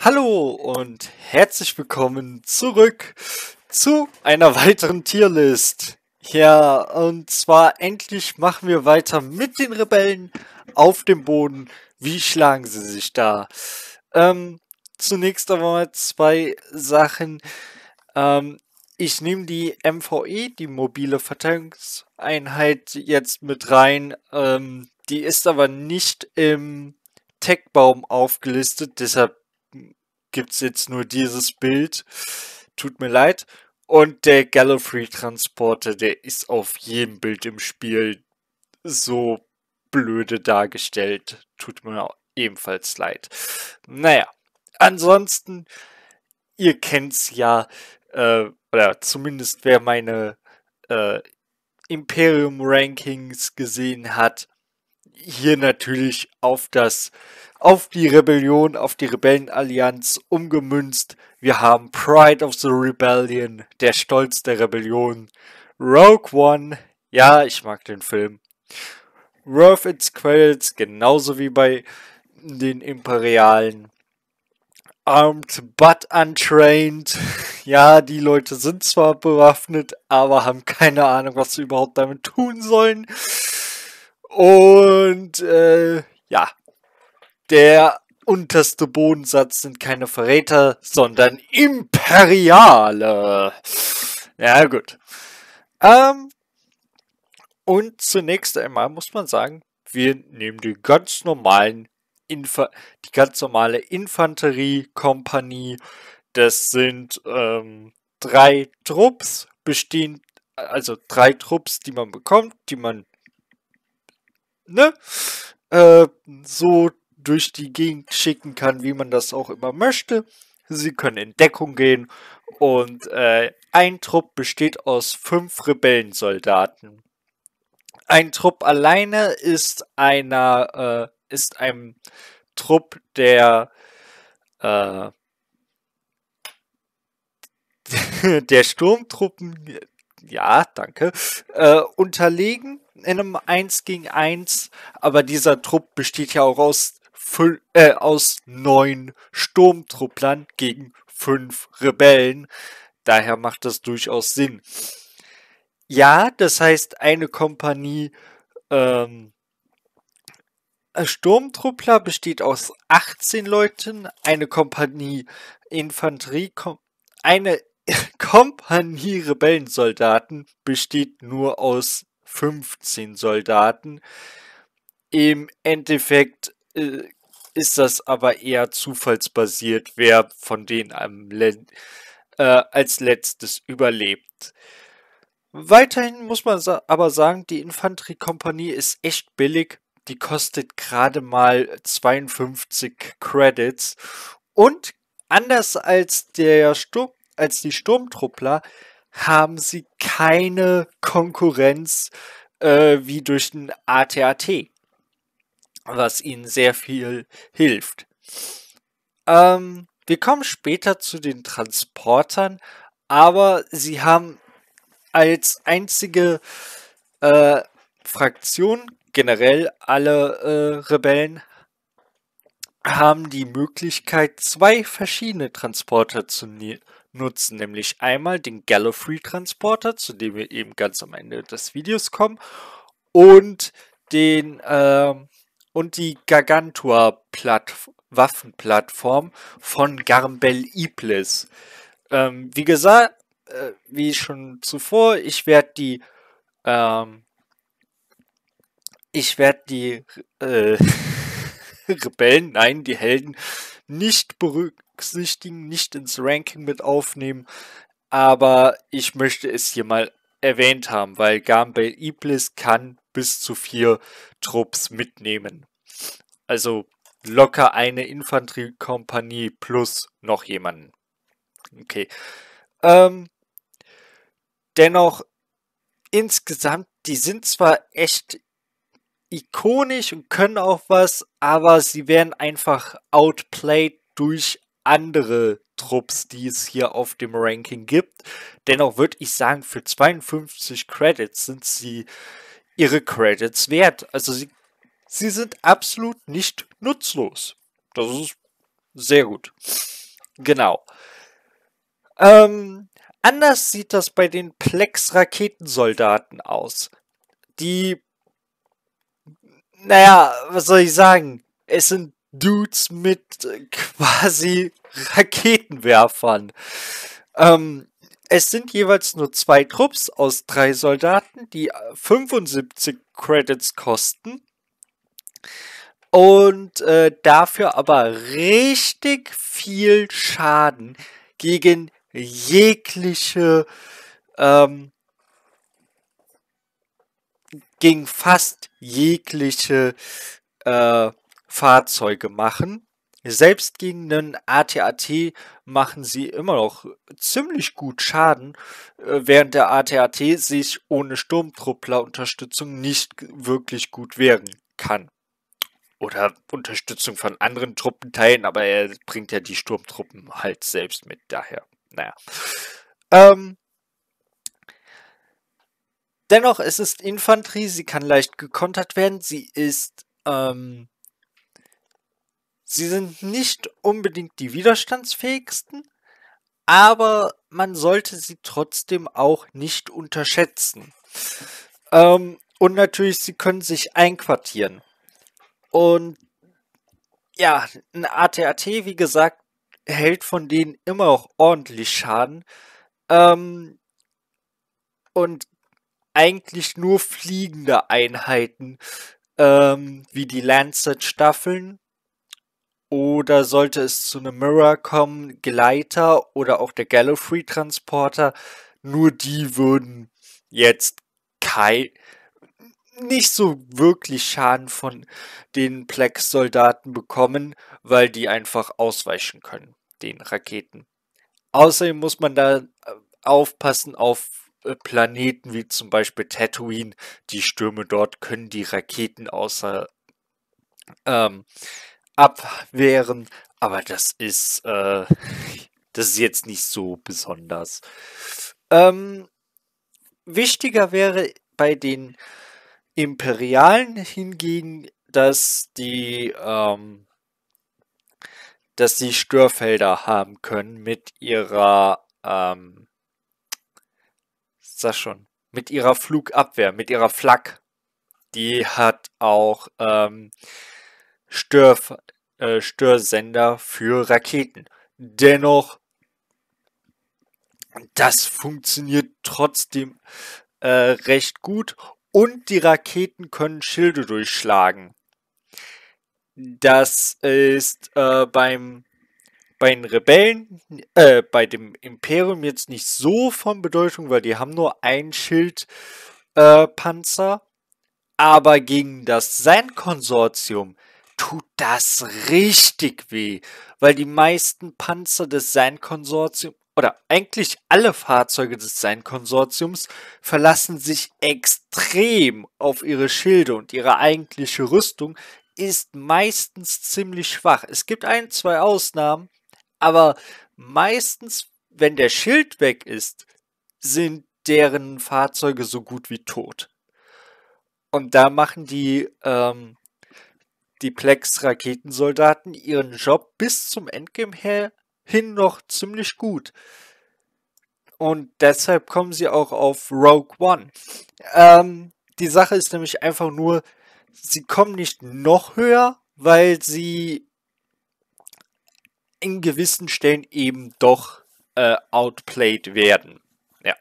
Hallo und herzlich willkommen zurück zu einer weiteren Tierlist. Ja, und zwar endlich machen wir weiter mit den Rebellen auf dem Boden. Wie schlagen sie sich da? Ähm, zunächst mal zwei Sachen. Ähm, ich nehme die MVE, die mobile Verteidigungseinheit, jetzt mit rein. Ähm, die ist aber nicht im Techbaum aufgelistet, deshalb gibt es jetzt nur dieses Bild. Tut mir leid. Und der Gallifrey-Transporter, der ist auf jedem Bild im Spiel so blöde dargestellt. Tut mir auch ebenfalls leid. Naja, ansonsten, ihr kennt es ja, äh, oder zumindest wer meine äh, Imperium-Rankings gesehen hat, hier natürlich auf das, auf die Rebellion, auf die Rebellenallianz umgemünzt. Wir haben Pride of the Rebellion, der Stolz der Rebellion. Rogue One, ja, ich mag den Film. Worth its Quells, genauso wie bei den Imperialen. Armed but untrained. Ja, die Leute sind zwar bewaffnet, aber haben keine Ahnung, was sie überhaupt damit tun sollen. Und äh, ja, der unterste Bodensatz sind keine Verräter, sondern Imperiale. Ja gut. Ähm, und zunächst einmal muss man sagen, wir nehmen die ganz normalen Infa die ganz normale Infanteriekompanie. Das sind ähm, drei Trupps, bestehend, also drei Trupps, die man bekommt, die man ne, äh, so durch die Gegend schicken kann, wie man das auch immer möchte. Sie können in Deckung gehen und äh, ein Trupp besteht aus fünf Rebellensoldaten. Ein Trupp alleine ist einer äh, ist einem Trupp der äh, der Sturmtruppen ja, danke, äh, unterlegen in einem 1 gegen 1. Aber dieser Trupp besteht ja auch aus, äh, aus neun Sturmtrupplern gegen fünf Rebellen. Daher macht das durchaus Sinn. Ja, das heißt, eine Kompanie ähm, äh, Sturmtruppler besteht aus 18 Leuten, eine Kompanie Infanterie, eine Kompanie Rebellensoldaten besteht nur aus 15 Soldaten. Im Endeffekt äh, ist das aber eher zufallsbasiert, wer von denen am Le äh, als letztes überlebt. Weiterhin muss man sa aber sagen, die Infanteriekompanie ist echt billig. Die kostet gerade mal 52 Credits. Und anders als der Sturm als die Sturmtruppler haben sie keine Konkurrenz äh, wie durch den ATAT, was ihnen sehr viel hilft. Ähm, wir kommen später zu den Transportern, aber sie haben als einzige äh, Fraktion, generell alle äh, Rebellen, haben die Möglichkeit, zwei verschiedene Transporter zu nehmen nutzen nämlich einmal den Gallifrey-Transporter, zu dem wir eben ganz am Ende des Videos kommen, und den äh, und die Gargantua Waffenplattform von Garmbel Iblis. Ähm, wie gesagt, äh, wie schon zuvor, ich werde die ähm, ich werde die äh, Rebellen, nein, die Helden nicht berücksichtigen berücksichtigen, nicht ins Ranking mit aufnehmen, aber ich möchte es hier mal erwähnt haben, weil Gambell Iblis kann bis zu vier Trupps mitnehmen. Also locker eine Infanteriekompanie plus noch jemanden. Okay. Ähm, dennoch, insgesamt, die sind zwar echt ikonisch und können auch was, aber sie werden einfach outplayed durch andere Trupps, die es hier auf dem Ranking gibt. Dennoch würde ich sagen, für 52 Credits sind sie ihre Credits wert. Also sie, sie sind absolut nicht nutzlos. Das ist sehr gut. Genau. Ähm, anders sieht das bei den Plex-Raketensoldaten aus. Die, naja, was soll ich sagen? Es sind Dudes mit quasi Raketenwerfern. Ähm, es sind jeweils nur zwei Trupps aus drei Soldaten, die 75 Credits kosten. Und äh, dafür aber richtig viel Schaden gegen jegliche, ähm, gegen fast jegliche äh, Fahrzeuge machen. Selbst gegen einen ATAT machen sie immer noch ziemlich gut Schaden, äh, während der ATAT sich ohne Sturmtrupplerunterstützung nicht wirklich gut wehren kann. Oder Unterstützung von anderen Truppenteilen, aber er bringt ja die Sturmtruppen halt selbst mit, daher. Naja. Ähm, dennoch, es ist Infanterie, sie kann leicht gekontert werden, sie ist ähm, Sie sind nicht unbedingt die widerstandsfähigsten, aber man sollte sie trotzdem auch nicht unterschätzen. Ähm, und natürlich, sie können sich einquartieren. Und ja, ein ATAT, wie gesagt, hält von denen immer auch ordentlich Schaden. Ähm, und eigentlich nur fliegende Einheiten, ähm, wie die Lancet-Staffeln, oder sollte es zu einem Mirror kommen, Gleiter oder auch der Gallifrey-Transporter, nur die würden jetzt kein, nicht so wirklich Schaden von den Plex-Soldaten bekommen, weil die einfach ausweichen können, den Raketen. Außerdem muss man da äh, aufpassen auf äh, Planeten wie zum Beispiel Tatooine. Die Stürme dort können die Raketen außer ähm, abwehren. Aber das ist, äh, das ist jetzt nicht so besonders. Ähm, wichtiger wäre bei den Imperialen hingegen, dass die, ähm, dass die Störfelder haben können mit ihrer, ähm, sag schon, mit ihrer Flugabwehr, mit ihrer Flak. Die hat auch ähm, Stör, äh, Störsender für Raketen. Dennoch, das funktioniert trotzdem äh, recht gut und die Raketen können Schilde durchschlagen. Das ist äh, beim bei den Rebellen, äh, bei dem Imperium jetzt nicht so von Bedeutung, weil die haben nur ein Schildpanzer. Äh, aber gegen das Sein-Konsortium tut das richtig weh, weil die meisten Panzer des Sein-Konsortiums oder eigentlich alle Fahrzeuge des Sein-Konsortiums verlassen sich extrem auf ihre Schilde und ihre eigentliche Rüstung ist meistens ziemlich schwach. Es gibt ein, zwei Ausnahmen, aber meistens, wenn der Schild weg ist, sind deren Fahrzeuge so gut wie tot. Und da machen die ähm, die Plex-Raketensoldaten ihren Job bis zum Endgame her hin noch ziemlich gut. Und deshalb kommen sie auch auf Rogue One. Ähm, die Sache ist nämlich einfach nur, sie kommen nicht noch höher, weil sie in gewissen Stellen eben doch äh, outplayed werden. Ja.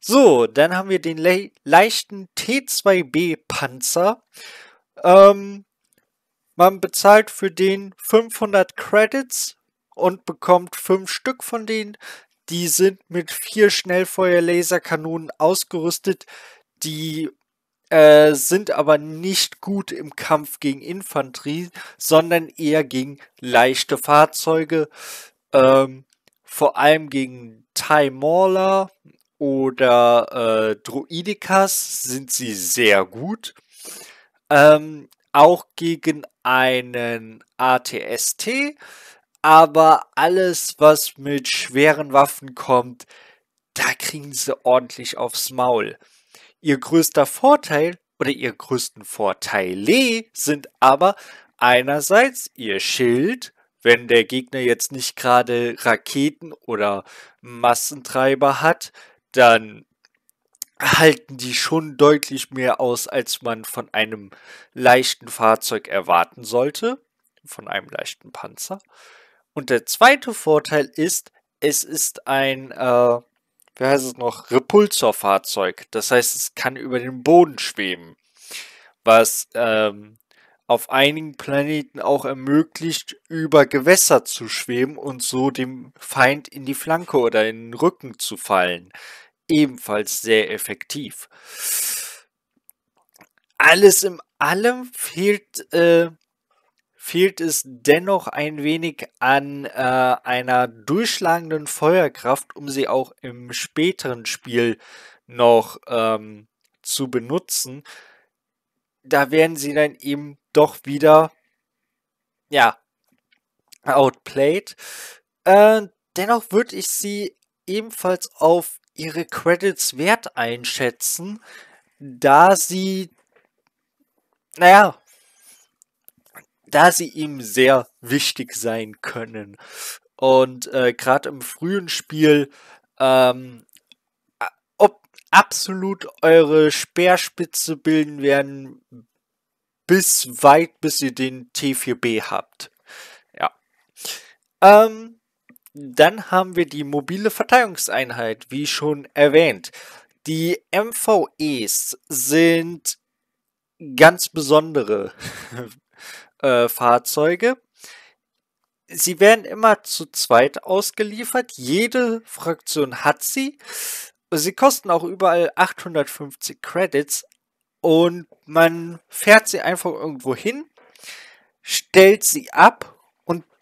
So, dann haben wir den le leichten T2B-Panzer. Ähm, man bezahlt für den 500 Credits und bekommt 5 Stück von denen. Die sind mit vier Schnellfeuerlaserkanonen ausgerüstet. Die äh, sind aber nicht gut im Kampf gegen Infanterie, sondern eher gegen leichte Fahrzeuge. Ähm, vor allem gegen Thai Mauler oder äh, Druidikas sind sie sehr gut. Ähm, auch gegen einen ATST, aber alles, was mit schweren Waffen kommt, da kriegen sie ordentlich aufs Maul. Ihr größter Vorteil oder ihr größten Vorteile sind aber einerseits ihr Schild, wenn der Gegner jetzt nicht gerade Raketen oder Massentreiber hat, dann halten die schon deutlich mehr aus, als man von einem leichten Fahrzeug erwarten sollte, von einem leichten Panzer. Und der zweite Vorteil ist, es ist ein, äh, wie heißt es noch, Repulsorfahrzeug. Das heißt, es kann über den Boden schweben, was ähm, auf einigen Planeten auch ermöglicht, über Gewässer zu schweben und so dem Feind in die Flanke oder in den Rücken zu fallen ebenfalls sehr effektiv. Alles in allem fehlt, äh, fehlt es dennoch ein wenig an äh, einer durchschlagenden Feuerkraft, um sie auch im späteren Spiel noch ähm, zu benutzen. Da werden sie dann eben doch wieder, ja, outplayed. Äh, dennoch würde ich sie ebenfalls auf ihre Credits wert einschätzen, da sie, naja, da sie ihm sehr wichtig sein können. Und äh, gerade im frühen Spiel, ähm, ob absolut eure Speerspitze bilden werden, bis weit, bis ihr den T4B habt. Ja. Ähm, dann haben wir die mobile Verteidigungseinheit, wie schon erwähnt. Die MVEs sind ganz besondere äh, Fahrzeuge. Sie werden immer zu zweit ausgeliefert. Jede Fraktion hat sie. Sie kosten auch überall 850 Credits und man fährt sie einfach irgendwo hin, stellt sie ab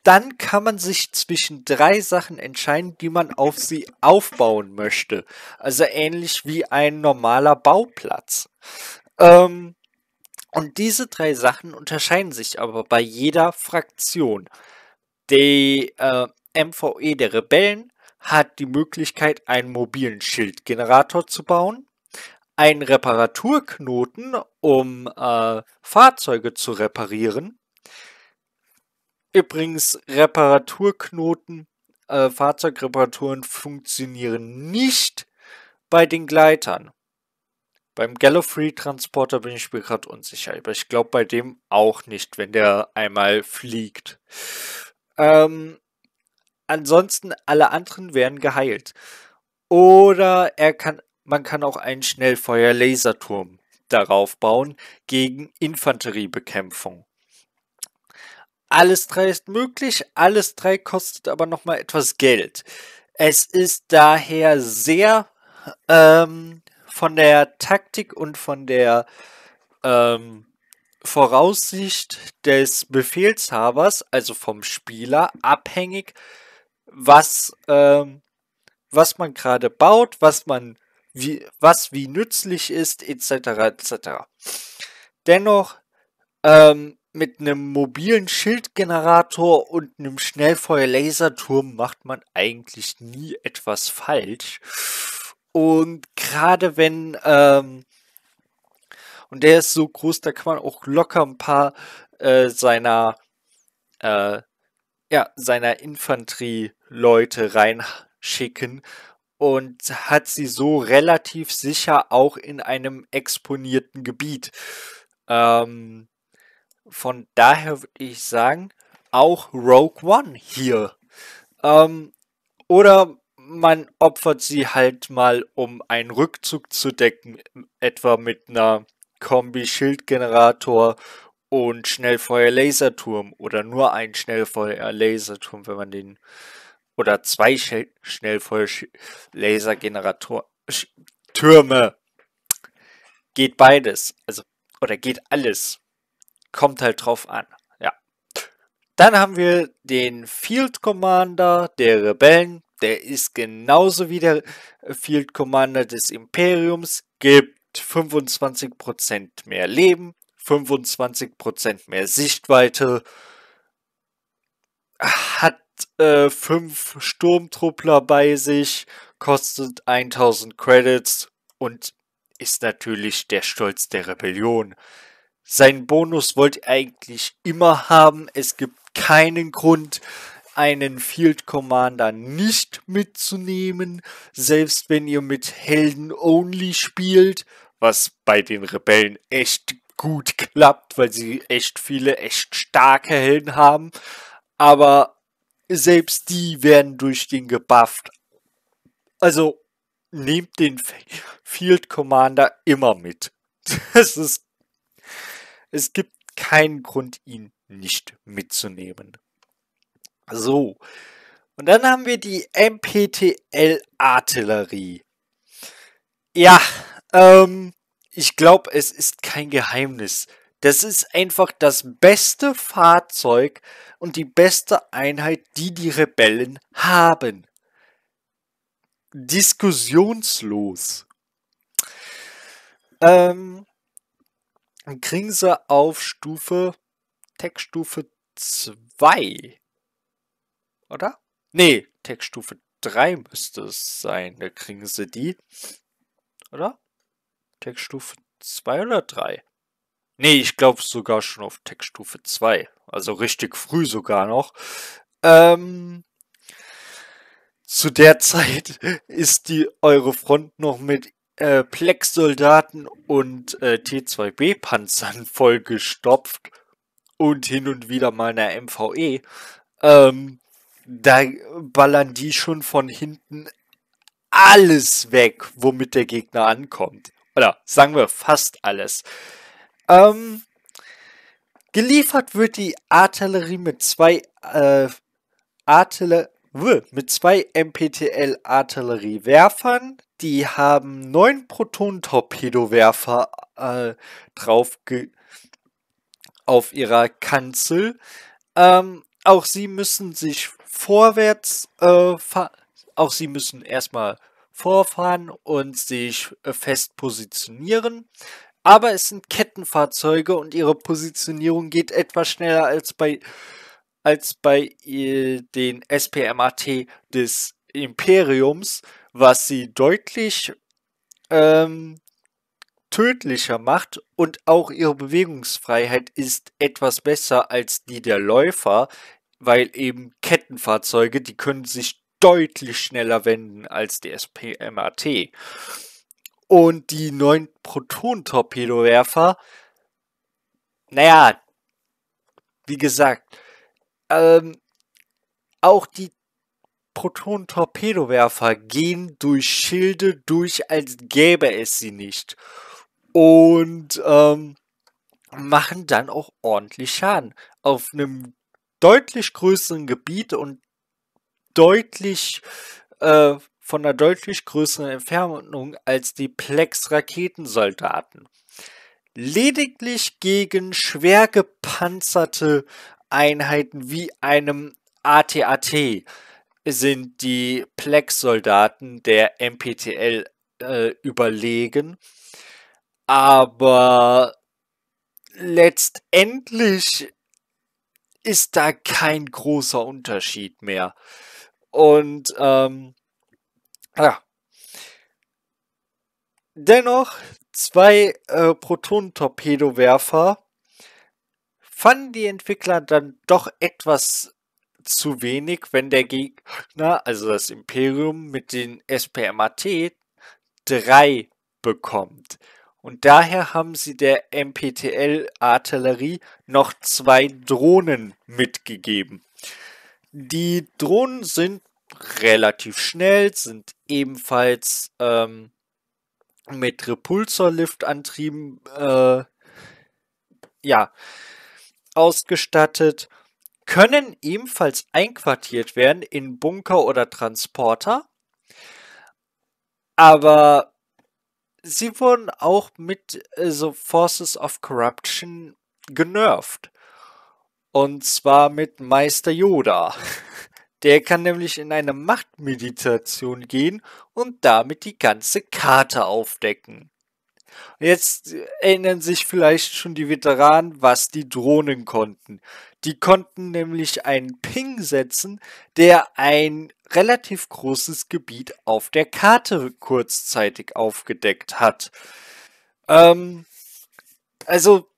dann kann man sich zwischen drei Sachen entscheiden, die man auf sie aufbauen möchte. Also ähnlich wie ein normaler Bauplatz. Ähm, und diese drei Sachen unterscheiden sich aber bei jeder Fraktion. Die äh, MVE der Rebellen hat die Möglichkeit, einen mobilen Schildgenerator zu bauen, einen Reparaturknoten, um äh, Fahrzeuge zu reparieren, Übrigens, Reparaturknoten, äh, Fahrzeugreparaturen funktionieren nicht bei den Gleitern. Beim Gallifrey-Transporter bin ich mir gerade unsicher, aber ich glaube bei dem auch nicht, wenn der einmal fliegt. Ähm, ansonsten alle anderen werden geheilt. Oder er kann, man kann auch einen Schnellfeuer-Laserturm darauf bauen gegen Infanteriebekämpfung. Alles drei ist möglich, alles drei kostet aber nochmal etwas Geld. Es ist daher sehr ähm, von der Taktik und von der ähm, Voraussicht des Befehlshabers, also vom Spieler, abhängig, was, ähm, was man gerade baut, was man wie, was wie nützlich ist, etc. etc. Dennoch ähm, mit einem mobilen Schildgenerator und einem Schnellfeuer-Laserturm macht man eigentlich nie etwas falsch. Und gerade wenn, ähm, und der ist so groß, da kann man auch locker ein paar äh, seiner, äh, ja, seiner Infanterieleute reinschicken und hat sie so relativ sicher auch in einem exponierten Gebiet. Ähm, von daher würde ich sagen, auch Rogue One hier. Ähm, oder man opfert sie halt mal, um einen Rückzug zu decken, etwa mit einer Kombi-Schildgenerator und Schnellfeuer-Laserturm oder nur ein Schnellfeuer-Laserturm, wenn man den oder zwei Sch Schnellfeuer-Lasergenerator-Türme. Geht beides, also oder geht alles. Kommt halt drauf an. Ja. Dann haben wir den Field Commander der Rebellen. Der ist genauso wie der Field Commander des Imperiums. Gibt 25% mehr Leben, 25% mehr Sichtweite. Hat 5 äh, Sturmtruppler bei sich, kostet 1000 Credits und ist natürlich der Stolz der Rebellion. Sein Bonus wollte ich eigentlich immer haben. Es gibt keinen Grund, einen Field Commander nicht mitzunehmen, selbst wenn ihr mit Helden Only spielt, was bei den Rebellen echt gut klappt, weil sie echt viele, echt starke Helden haben. Aber selbst die werden durch den gebufft. Also nehmt den Field Commander immer mit. Das ist es gibt keinen Grund, ihn nicht mitzunehmen. So. Und dann haben wir die MPTL-Artillerie. Ja, ähm, ich glaube, es ist kein Geheimnis. Das ist einfach das beste Fahrzeug und die beste Einheit, die die Rebellen haben. Diskussionslos. Ähm, kriegen sie auf Stufe, Textstufe 2. Oder? Nee, Textstufe 3 müsste es sein. Da kriegen sie die. Oder? Textstufe 2 oder 3? Nee, ich glaube sogar schon auf Textstufe 2. Also richtig früh sogar noch. Ähm, zu der Zeit ist die Eurofront noch mit äh, Plex-Soldaten und äh, T2B-Panzern vollgestopft und hin und wieder mal einer MVE. Ähm, da ballern die schon von hinten alles weg, womit der Gegner ankommt. Oder sagen wir fast alles. Ähm, geliefert wird die Artillerie mit zwei äh, Artillerie mit zwei MPTL Artilleriewerfern, die haben neun Proton-Torpedowerfer äh, drauf auf ihrer Kanzel. Ähm, auch sie müssen sich vorwärts, äh, auch sie müssen erstmal vorfahren und sich äh, fest positionieren. Aber es sind Kettenfahrzeuge und ihre Positionierung geht etwas schneller als bei, als bei äh, den SPMAT des Imperiums was sie deutlich ähm, tödlicher macht und auch ihre Bewegungsfreiheit ist etwas besser als die der Läufer, weil eben Kettenfahrzeuge, die können sich deutlich schneller wenden als die SPMAT. Und die neuen Proton-Torpedowerfer, naja, wie gesagt, ähm, auch die Protonentorpedowerfer gehen durch Schilde durch, als gäbe es sie nicht. Und ähm, machen dann auch ordentlich Schaden. Auf einem deutlich größeren Gebiet und deutlich äh, von einer deutlich größeren Entfernung als die Plex-Raketensoldaten. Lediglich gegen schwer gepanzerte Einheiten wie einem ATAT sind die Plex-Soldaten der MPTL äh, überlegen. Aber letztendlich ist da kein großer Unterschied mehr. Und ähm, ja. Dennoch, zwei äh, Protonentorpedowerfer fanden die Entwickler dann doch etwas zu wenig, wenn der Gegner, also das Imperium mit den SPMAT, drei bekommt. Und daher haben sie der MPTL-Artillerie noch zwei Drohnen mitgegeben. Die Drohnen sind relativ schnell, sind ebenfalls ähm, mit Repulsorliftantrieben äh, ja, ausgestattet können ebenfalls einquartiert werden in Bunker oder Transporter. Aber sie wurden auch mit äh, so Forces of Corruption genervt. Und zwar mit Meister Yoda. Der kann nämlich in eine Machtmeditation gehen und damit die ganze Karte aufdecken. Jetzt erinnern sich vielleicht schon die Veteranen, was die Drohnen konnten. Die konnten nämlich einen Ping setzen, der ein relativ großes Gebiet auf der Karte kurzzeitig aufgedeckt hat. Ähm, also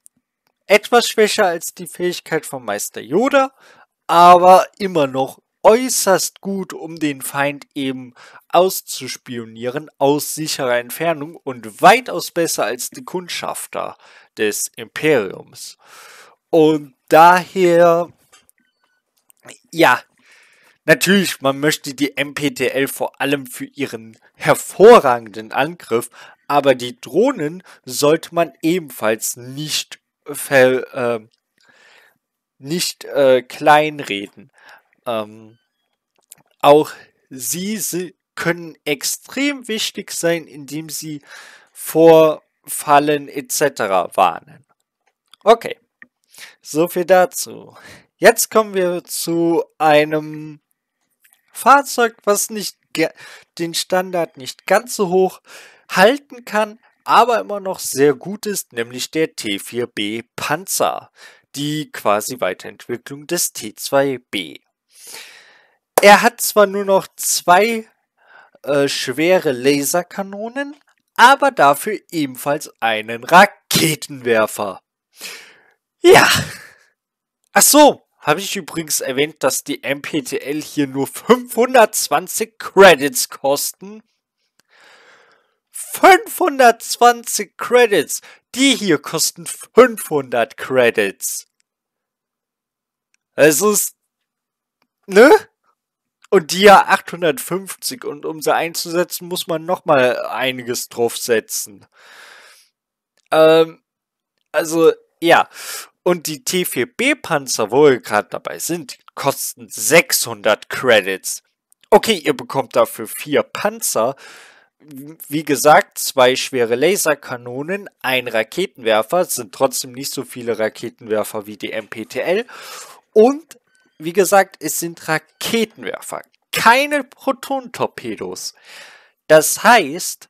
etwas schwächer als die Fähigkeit von Meister Yoda, aber immer noch äußerst gut, um den Feind eben auszuspionieren aus sicherer Entfernung und weitaus besser als die Kundschafter des Imperiums. Und daher, ja, natürlich, man möchte die MPTL vor allem für ihren hervorragenden Angriff, aber die Drohnen sollte man ebenfalls nicht, ver, äh, nicht äh, kleinreden. Ähm, auch sie, sie können extrem wichtig sein, indem sie vor Fallen etc. warnen. Okay, so viel dazu. Jetzt kommen wir zu einem Fahrzeug, was nicht den Standard nicht ganz so hoch halten kann, aber immer noch sehr gut ist, nämlich der T4B Panzer, die quasi Weiterentwicklung des T2B. Er hat zwar nur noch zwei äh, schwere Laserkanonen, aber dafür ebenfalls einen Raketenwerfer. Ja. Ach so, habe ich übrigens erwähnt, dass die MPTL hier nur 520 Credits kosten. 520 Credits. Die hier kosten 500 Credits. Es ist... Ne? Und die ja 850 und um sie einzusetzen, muss man nochmal einiges draufsetzen. Ähm, also, ja. Und die T4B-Panzer, wo wir gerade dabei sind, kosten 600 Credits. Okay, ihr bekommt dafür vier Panzer. Wie gesagt, zwei schwere Laserkanonen, ein Raketenwerfer, sind trotzdem nicht so viele Raketenwerfer wie die MPTL und wie gesagt, es sind Raketenwerfer, keine Protonentorpedos. Das heißt,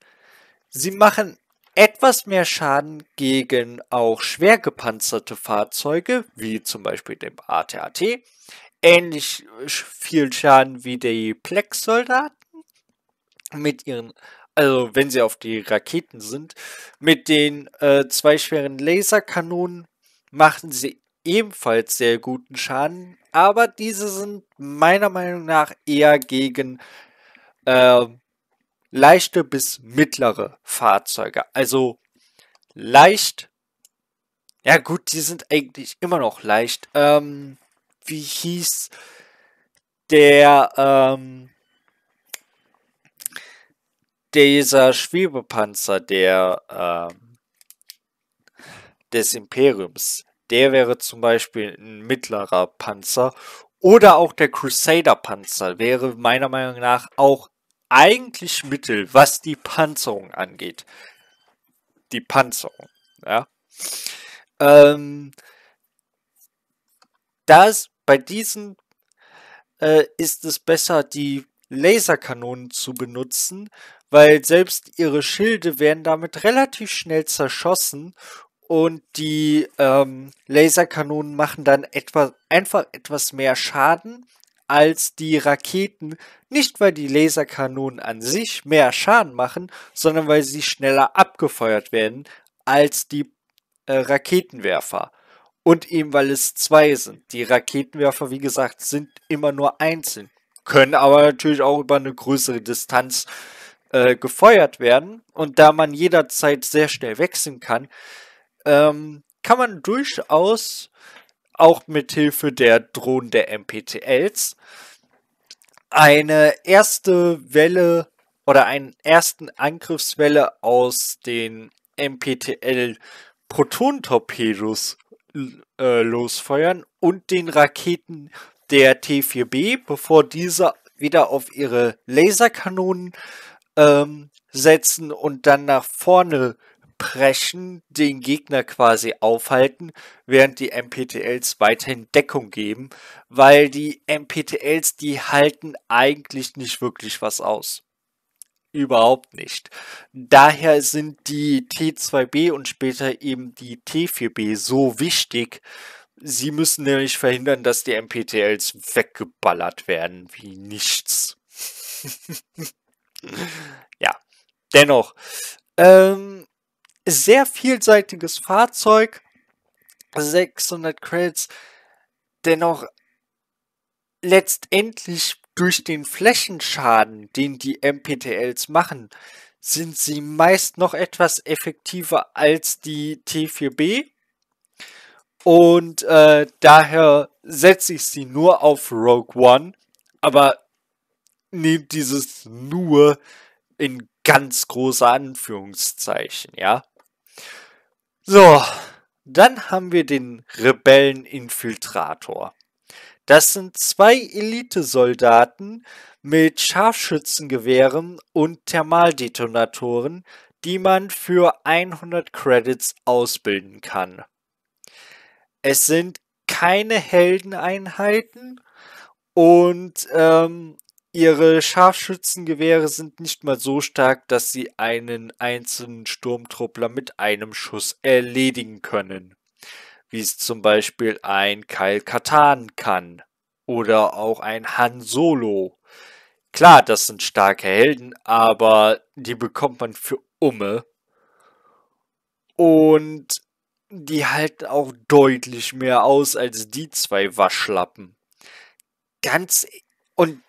sie machen etwas mehr Schaden gegen auch schwer gepanzerte Fahrzeuge, wie zum Beispiel dem ATAT, ähnlich viel Schaden wie die Plex-Soldaten mit ihren, also wenn sie auf die Raketen sind, mit den äh, zwei schweren Laserkanonen machen sie ebenfalls sehr guten Schaden, aber diese sind meiner Meinung nach eher gegen äh, leichte bis mittlere Fahrzeuge. Also leicht, ja gut, die sind eigentlich immer noch leicht. Ähm, wie hieß der, ähm, dieser Schwebepanzer der, ähm, des Imperiums? Der wäre zum Beispiel ein mittlerer Panzer. Oder auch der Crusader Panzer wäre meiner Meinung nach auch eigentlich mittel, was die Panzerung angeht. Die Panzerung, ja. Ähm, das, bei diesen äh, ist es besser, die Laserkanonen zu benutzen, weil selbst ihre Schilde werden damit relativ schnell zerschossen und die ähm, Laserkanonen machen dann etwa, einfach etwas mehr Schaden als die Raketen. Nicht, weil die Laserkanonen an sich mehr Schaden machen, sondern weil sie schneller abgefeuert werden als die äh, Raketenwerfer. Und eben weil es zwei sind. Die Raketenwerfer, wie gesagt, sind immer nur einzeln, können aber natürlich auch über eine größere Distanz äh, gefeuert werden. Und da man jederzeit sehr schnell wechseln kann, ähm, kann man durchaus auch mit Hilfe der Drohnen der MPTLs eine erste Welle oder einen ersten Angriffswelle aus den MPTL Proton-Torpedos äh, losfeuern und den Raketen der T4B, bevor diese wieder auf ihre Laserkanonen ähm, setzen und dann nach vorne Abpreschen den Gegner quasi aufhalten, während die MPTLs weiterhin Deckung geben, weil die MPTLs, die halten eigentlich nicht wirklich was aus. Überhaupt nicht. Daher sind die T2B und später eben die T4B so wichtig. Sie müssen nämlich verhindern, dass die MPTLs weggeballert werden wie nichts. ja, dennoch. Ähm, sehr vielseitiges Fahrzeug. 600 Credits. Dennoch letztendlich durch den Flächenschaden, den die MPTLs machen, sind sie meist noch etwas effektiver als die T4B. Und äh, daher setze ich sie nur auf Rogue One, aber nehme dieses nur in ganz große Anführungszeichen, ja. So, dann haben wir den Rebelleninfiltrator. Das sind zwei Elitesoldaten mit Scharfschützengewehren und Thermaldetonatoren, die man für 100 Credits ausbilden kann. Es sind keine Heldeneinheiten und ähm, Ihre Scharfschützengewehre sind nicht mal so stark, dass sie einen einzelnen Sturmtruppler mit einem Schuss erledigen können, wie es zum Beispiel ein Kyle Katan kann oder auch ein Han Solo. Klar, das sind starke Helden, aber die bekommt man für Umme. Und die halten auch deutlich mehr aus als die zwei Waschlappen. Ganz und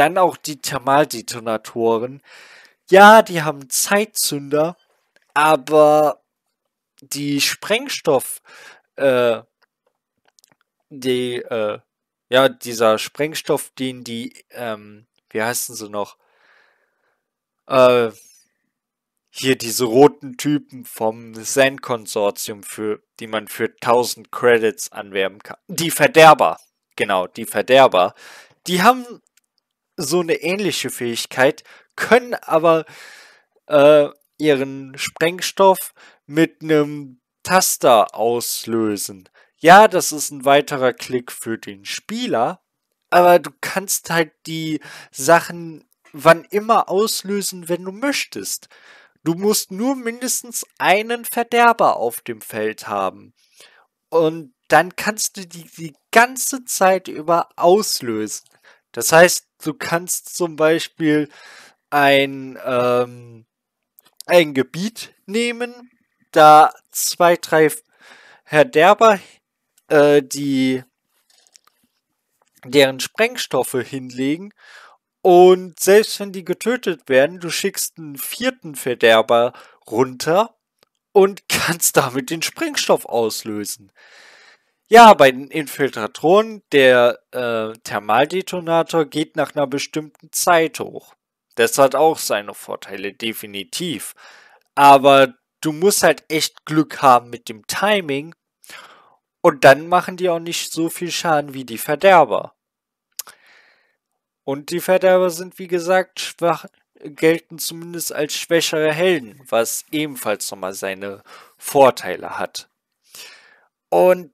dann auch die Thermaldetonatoren. Ja, die haben Zeitzünder, aber die Sprengstoff, äh, die, äh, ja, dieser Sprengstoff, den die, ähm, wie heißen sie noch? Äh, hier diese roten Typen vom Zen-Konsortium, für, die man für 1000 Credits anwerben kann. Die Verderber, genau, die Verderber. Die haben so eine ähnliche Fähigkeit, können aber äh, ihren Sprengstoff mit einem Taster auslösen. Ja, das ist ein weiterer Klick für den Spieler, aber du kannst halt die Sachen wann immer auslösen, wenn du möchtest. Du musst nur mindestens einen Verderber auf dem Feld haben. Und dann kannst du die die ganze Zeit über auslösen. Das heißt, du kannst zum Beispiel ein, ähm, ein Gebiet nehmen, da zwei, drei Herderber äh, die deren Sprengstoffe hinlegen und selbst wenn die getötet werden, du schickst einen vierten Verderber runter und kannst damit den Sprengstoff auslösen. Ja, bei den Infiltratoren, der äh, Thermaldetonator geht nach einer bestimmten Zeit hoch. Das hat auch seine Vorteile, definitiv. Aber du musst halt echt Glück haben mit dem Timing. Und dann machen die auch nicht so viel Schaden wie die Verderber. Und die Verderber sind, wie gesagt, schwach, gelten zumindest als schwächere Helden, was ebenfalls nochmal seine Vorteile hat. Und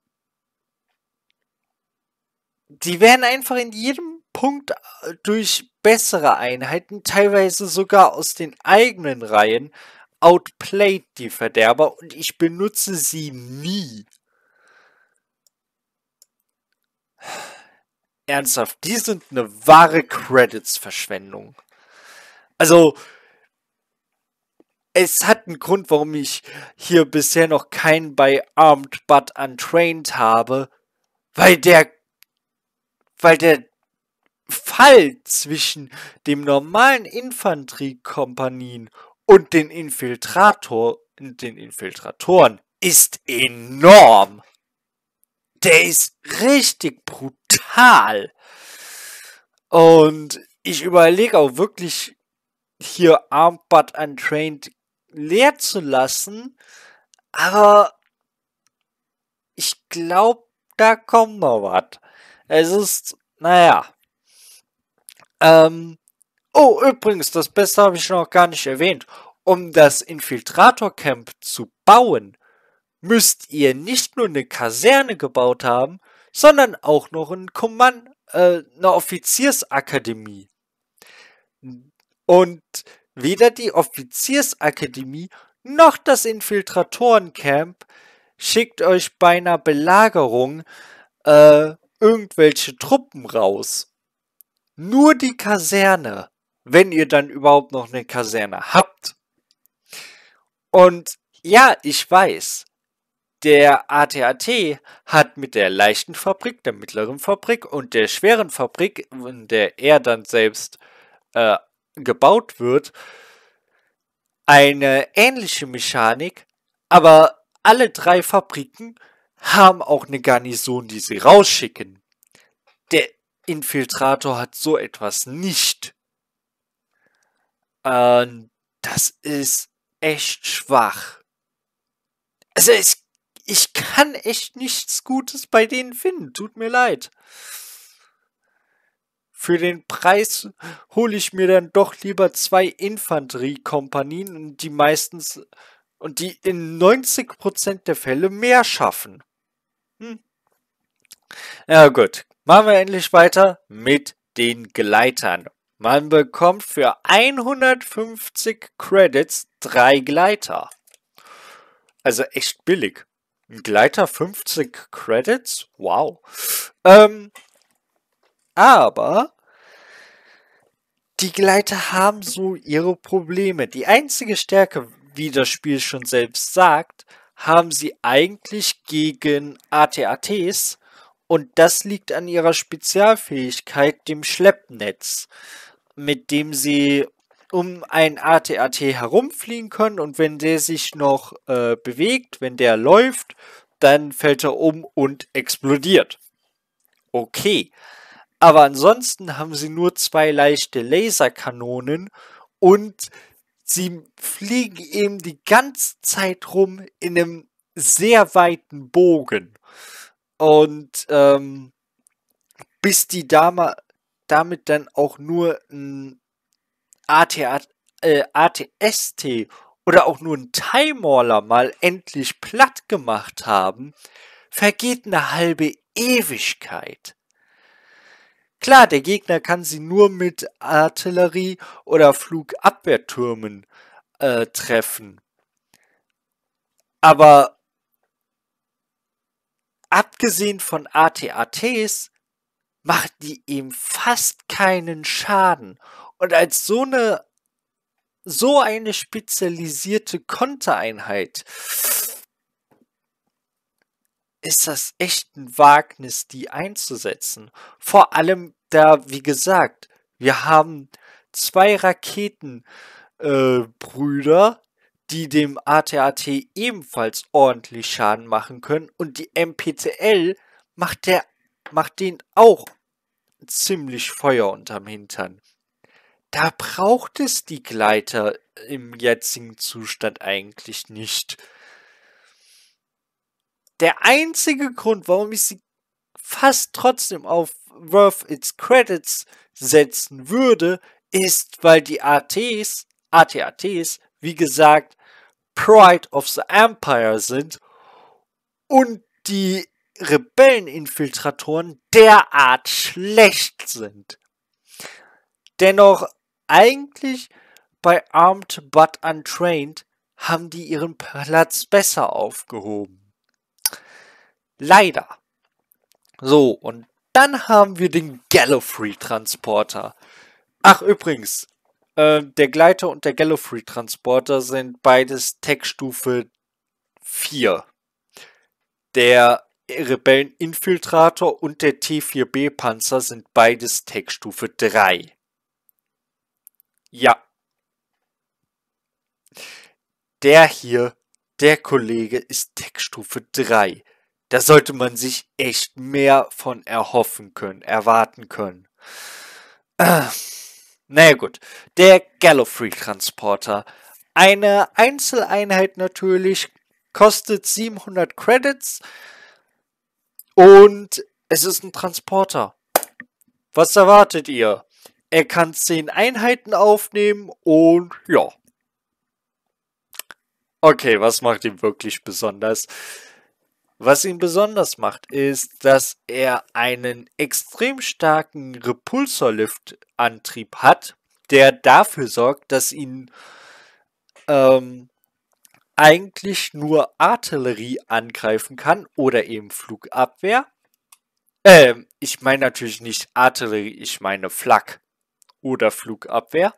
die werden einfach in jedem Punkt äh, durch bessere Einheiten, teilweise sogar aus den eigenen Reihen, outplayed die Verderber und ich benutze sie nie. Ernsthaft, die sind eine wahre Credits-Verschwendung. Also, es hat einen Grund, warum ich hier bisher noch keinen bei Armed But Untrained habe, weil der weil der Fall zwischen dem normalen Infanteriekompanien und den Infiltrator, den Infiltratoren ist enorm. Der ist richtig brutal. Und ich überlege auch wirklich hier Armbutt Untrained leer zu lassen, aber ich glaube, da kommt noch was. Es ist, naja. Ähm, oh, übrigens, das Beste habe ich noch gar nicht erwähnt. Um das Infiltrator-Camp zu bauen, müsst ihr nicht nur eine Kaserne gebaut haben, sondern auch noch ein Kommand äh, eine Offiziersakademie. Und weder die Offiziersakademie noch das Infiltratorencamp schickt euch bei einer Belagerung äh, irgendwelche Truppen raus. Nur die Kaserne, wenn ihr dann überhaupt noch eine Kaserne habt. Und ja, ich weiß, der ATAT hat mit der leichten Fabrik, der mittleren Fabrik und der schweren Fabrik, in der er dann selbst äh, gebaut wird, eine ähnliche Mechanik, aber alle drei Fabriken haben auch eine Garnison, die sie rausschicken. Der Infiltrator hat so etwas nicht. Ähm, das ist echt schwach. Also ich, ich kann echt nichts Gutes bei denen finden. Tut mir leid. Für den Preis hole ich mir dann doch lieber zwei Infanteriekompanien, die meistens und die in 90% der Fälle mehr schaffen. Hm. Ja gut, machen wir endlich weiter mit den Gleitern. Man bekommt für 150 Credits drei Gleiter. Also echt billig. Ein Gleiter 50 Credits? Wow. Ähm, aber die Gleiter haben so ihre Probleme. Die einzige Stärke, wie das Spiel schon selbst sagt, haben sie eigentlich gegen ATATs und das liegt an ihrer Spezialfähigkeit, dem Schleppnetz, mit dem sie um ein ATAT herumfliegen können und wenn der sich noch äh, bewegt, wenn der läuft, dann fällt er um und explodiert. Okay. Aber ansonsten haben sie nur zwei leichte Laserkanonen und sie fliegen eben die ganze Zeit rum in einem sehr weiten Bogen. Und ähm, bis die Dame damit dann auch nur ein AT, äh, ATST oder auch nur ein Time Mauler mal endlich platt gemacht haben, vergeht eine halbe Ewigkeit. Klar, der Gegner kann sie nur mit Artillerie oder Flugabwehrtürmen äh, treffen. Aber abgesehen von ATATs macht die ihm fast keinen Schaden. Und als so eine so eine spezialisierte Kontereinheit ist das echt ein Wagnis, die einzusetzen. Vor allem da, wie gesagt, wir haben zwei Raketenbrüder, äh, die dem ATAT ebenfalls ordentlich Schaden machen können und die MPTL macht der macht den auch ziemlich Feuer unterm Hintern. Da braucht es die Gleiter im jetzigen Zustand eigentlich nicht der einzige Grund, warum ich sie fast trotzdem auf Worth Its Credits setzen würde, ist, weil die ATs, ATATs, wie gesagt, Pride of the Empire sind und die Rebelleninfiltratoren derart schlecht sind. Dennoch, eigentlich bei Armed But Untrained haben die ihren Platz besser aufgehoben. Leider. So, und dann haben wir den Gallifrey-Transporter. Ach, übrigens, äh, der Gleiter und der Gallifrey-Transporter sind beides Tech-Stufe 4. Der Rebellen-Infiltrator und der T4B-Panzer sind beides Tech-Stufe 3. Ja. Der hier, der Kollege, ist Tech-Stufe 3 da sollte man sich echt mehr von erhoffen können, erwarten können. Äh, naja gut, der Gallifrey-Transporter. Eine Einzeleinheit natürlich, kostet 700 Credits und es ist ein Transporter. Was erwartet ihr? Er kann 10 Einheiten aufnehmen und ja. Okay, was macht ihn wirklich besonders? Was ihn besonders macht, ist, dass er einen extrem starken Repulsorlift-Antrieb hat, der dafür sorgt, dass ihn ähm, eigentlich nur Artillerie angreifen kann oder eben Flugabwehr. Ähm, ich meine natürlich nicht Artillerie, ich meine Flak oder Flugabwehr.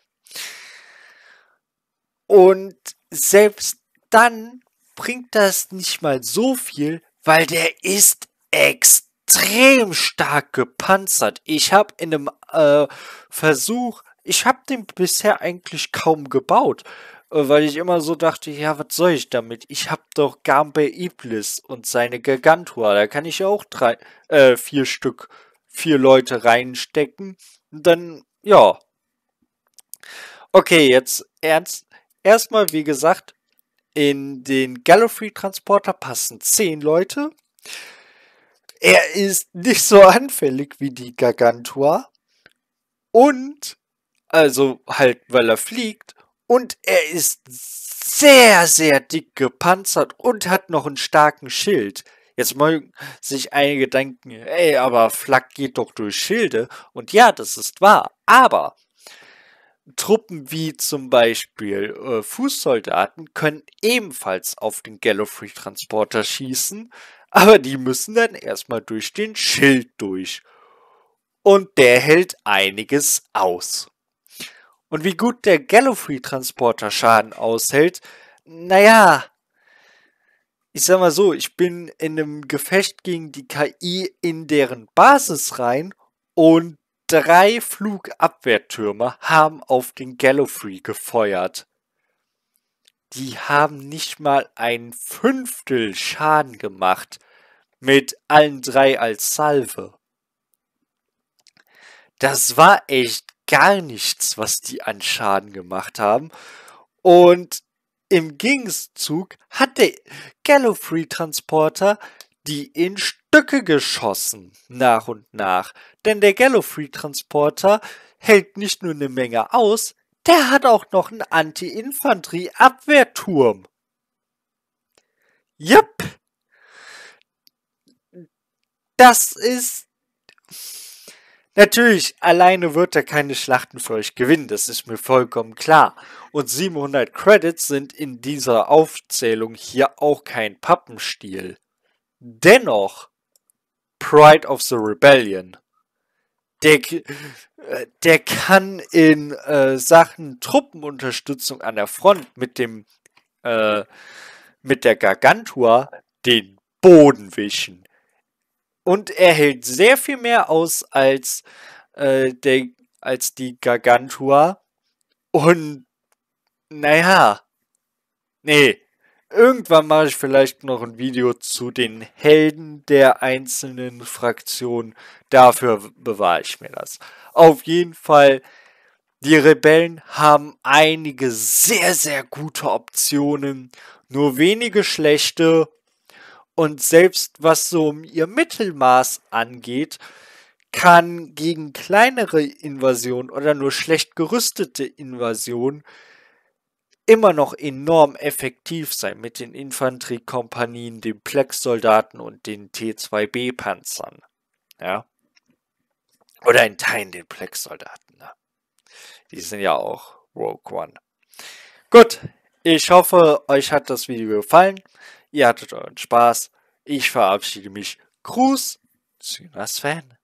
Und selbst dann bringt das nicht mal so viel, weil der ist extrem stark gepanzert. Ich habe in einem äh, Versuch, ich habe den bisher eigentlich kaum gebaut, äh, weil ich immer so dachte, ja, was soll ich damit? Ich habe doch Gambe Iblis und seine Gigantua, da kann ich auch drei, äh, vier Stück, vier Leute reinstecken. Und dann, ja. Okay, jetzt ernst. Erstmal, wie gesagt, in den Gallifrey-Transporter passen zehn Leute. Er ist nicht so anfällig wie die Gargantua. Und, also halt, weil er fliegt. Und er ist sehr, sehr dick gepanzert und hat noch einen starken Schild. Jetzt mögen sich einige denken, ey, aber Flak geht doch durch Schilde. Und ja, das ist wahr. Aber Truppen wie zum Beispiel äh, Fußsoldaten können ebenfalls auf den Gallifrey-Transporter schießen, aber die müssen dann erstmal durch den Schild durch. Und der hält einiges aus. Und wie gut der Gallifrey-Transporter Schaden aushält, naja, ich sag mal so, ich bin in einem Gefecht gegen die KI in deren Basis rein und Drei Flugabwehrtürme haben auf den Gallifrey gefeuert. Die haben nicht mal ein Fünftel Schaden gemacht. Mit allen drei als Salve. Das war echt gar nichts, was die an Schaden gemacht haben. Und im Gegenzug hat der Gallifrey-Transporter die in Stücke geschossen, nach und nach. Denn der Gallowfree-Transporter hält nicht nur eine Menge aus, der hat auch noch einen Anti-Infanterie-Abwehrturm. Jupp. Das ist... Natürlich, alleine wird er keine Schlachten für euch gewinnen, das ist mir vollkommen klar. Und 700 Credits sind in dieser Aufzählung hier auch kein Pappenstiel. Dennoch Pride of the Rebellion. Der, äh, der kann in äh, Sachen Truppenunterstützung an der Front mit dem äh, mit der Gargantua den Boden wischen. Und er hält sehr viel mehr aus als, äh, der, als die Gargantua. Und naja. Nee, Irgendwann mache ich vielleicht noch ein Video zu den Helden der einzelnen Fraktionen. Dafür bewahre ich mir das. Auf jeden Fall, die Rebellen haben einige sehr, sehr gute Optionen, nur wenige schlechte. Und selbst was so um ihr Mittelmaß angeht, kann gegen kleinere Invasionen oder nur schlecht gerüstete Invasionen immer noch enorm effektiv sein mit den Infanteriekompanien, den Plex-Soldaten und den T2B-Panzern. Ja. Oder in Teilen den Plex-Soldaten. Ne? Die sind ja auch Rogue One. Gut, ich hoffe, euch hat das Video gefallen. Ihr hattet euren Spaß. Ich verabschiede mich. Gruß, Synas Fan.